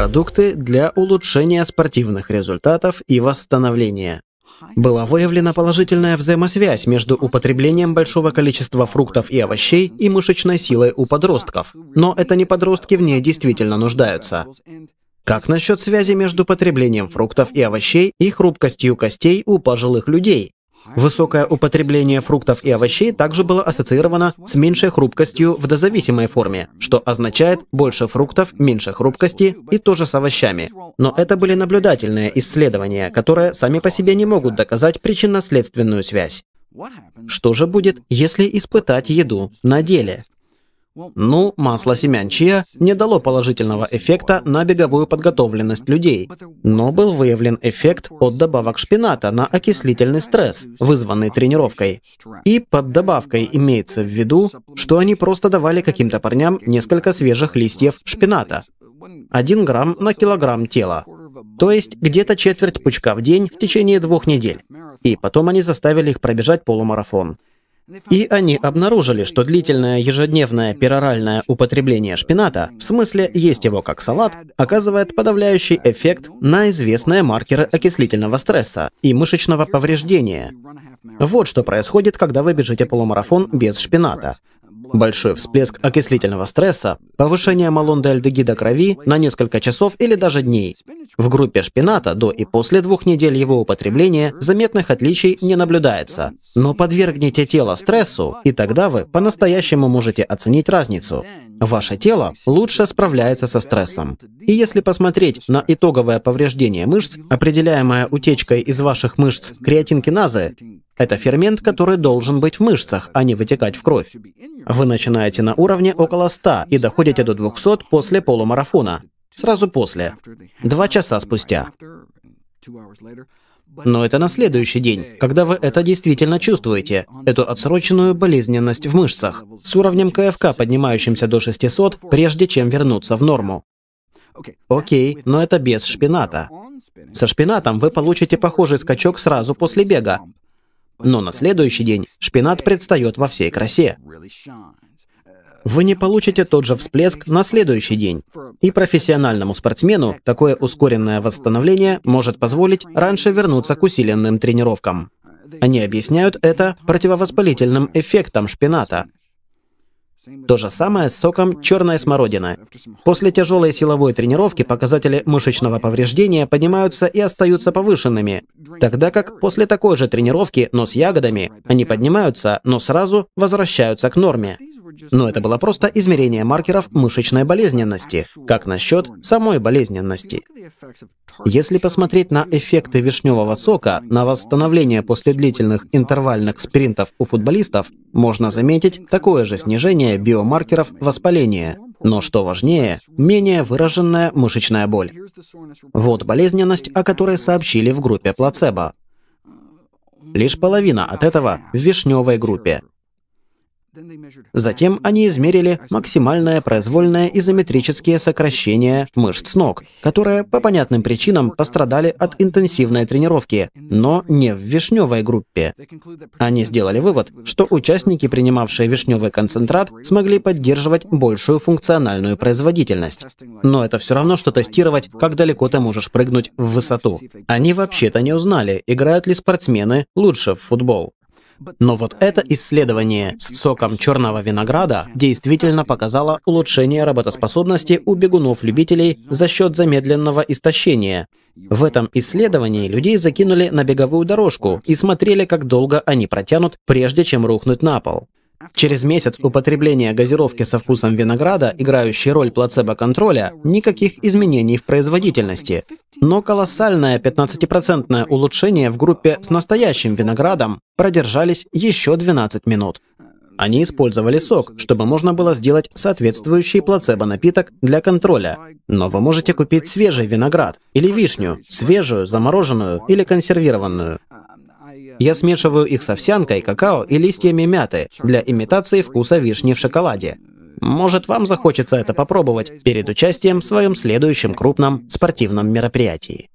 продукты для улучшения спортивных результатов и восстановления. Была выявлена положительная взаимосвязь между употреблением большого количества фруктов и овощей и мышечной силой у подростков, но это не подростки в ней действительно нуждаются. Как насчет связи между потреблением фруктов и овощей и хрупкостью костей у пожилых людей, Высокое употребление фруктов и овощей также было ассоциировано с меньшей хрупкостью в дозависимой форме, что означает больше фруктов, меньше хрупкости и тоже с овощами. Но это были наблюдательные исследования, которые сами по себе не могут доказать причинно-следственную связь. Что же будет, если испытать еду на деле? Ну, масло семян чиа не дало положительного эффекта на беговую подготовленность людей, но был выявлен эффект от добавок шпината на окислительный стресс, вызванный тренировкой. И под добавкой имеется в виду, что они просто давали каким-то парням несколько свежих листьев шпината, один грамм на килограмм тела. То есть где-то четверть пучка в день в течение двух недель. И потом они заставили их пробежать полумарафон. И они обнаружили, что длительное ежедневное пероральное употребление шпината, в смысле есть его как салат, оказывает подавляющий эффект на известные маркеры окислительного стресса и мышечного повреждения. Вот что происходит, когда вы бежите полумарафон без шпината. Большой всплеск окислительного стресса, повышение малондеальдегида крови на несколько часов или даже дней. В группе шпината до и после двух недель его употребления заметных отличий не наблюдается. Но подвергните тело стрессу, и тогда вы по-настоящему можете оценить разницу. Ваше тело лучше справляется со стрессом. И если посмотреть на итоговое повреждение мышц, определяемое утечкой из ваших мышц креатинкиназы, это фермент, который должен быть в мышцах, а не вытекать в кровь. Вы начинаете на уровне около 100 и доходите до 200 после полумарафона. Сразу после. Два часа спустя. Но это на следующий день, когда вы это действительно чувствуете, эту отсроченную болезненность в мышцах, с уровнем КФК, поднимающимся до 600, прежде чем вернуться в норму. Окей, но это без шпината. Со шпинатом вы получите похожий скачок сразу после бега, но на следующий день шпинат предстает во всей красе. Вы не получите тот же всплеск на следующий день. И профессиональному спортсмену такое ускоренное восстановление может позволить раньше вернуться к усиленным тренировкам. Они объясняют это противовоспалительным эффектом шпината, то же самое с соком черной смородины. После тяжелой силовой тренировки показатели мышечного повреждения поднимаются и остаются повышенными, тогда как после такой же тренировки, но с ягодами, они поднимаются, но сразу возвращаются к норме. Но это было просто измерение маркеров мышечной болезненности. Как насчет самой болезненности? Если посмотреть на эффекты вишневого сока на восстановление после длительных интервальных спринтов у футболистов, можно заметить такое же снижение биомаркеров воспаления. Но что важнее, менее выраженная мышечная боль. Вот болезненность, о которой сообщили в группе плацебо. Лишь половина от этого в вишневой группе, Затем они измерили максимальное произвольное изометрические сокращение мышц ног, которые по понятным причинам пострадали от интенсивной тренировки, но не в вишневой группе. Они сделали вывод, что участники, принимавшие вишневый концентрат, смогли поддерживать большую функциональную производительность. Но это все равно, что тестировать, как далеко ты можешь прыгнуть в высоту. Они вообще-то не узнали, играют ли спортсмены лучше в футбол. Но вот это исследование с соком черного винограда действительно показало улучшение работоспособности у бегунов-любителей за счет замедленного истощения. В этом исследовании людей закинули на беговую дорожку и смотрели, как долго они протянут, прежде чем рухнуть на пол. Через месяц употребления газировки со вкусом винограда, играющей роль плацебо-контроля, никаких изменений в производительности, но колоссальное 15% процентное улучшение в группе с настоящим виноградом продержались еще 12 минут. Они использовали сок, чтобы можно было сделать соответствующий плацебо-напиток для контроля. Но вы можете купить свежий виноград или вишню, свежую, замороженную или консервированную. Я смешиваю их с овсянкой, какао и листьями мяты для имитации вкуса вишни в шоколаде. Может, вам захочется это попробовать перед участием в своем следующем крупном спортивном мероприятии.